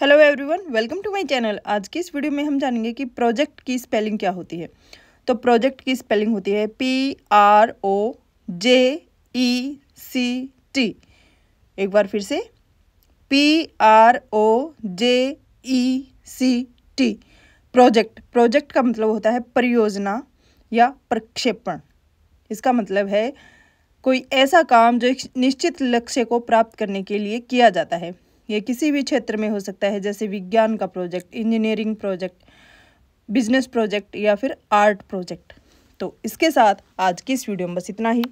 hello everyone welcome to my channel आज की इस वीडियो में हम जानेंगे कि प्रोजेक्ट की स्पेलिंग क्या होती है तो प्रोजेक्ट की स्पेलिंग होती है P R O J E C T एक बार फिर से P R O J E C T project project का मतलब होता है परियोजना या प्रक्षेपण इसका मतलब है कोई ऐसा काम जो एक निश्चित लक्ष्य को प्राप्त करने के लिए किया जाता है ये किसी भी क्षेत्र में हो सकता है जैसे विज्ञान का project engineering project business project या फिर आर्ट प्रोजेक्ट तो इसके साथ आज की इस वीडियो में बस इतना ही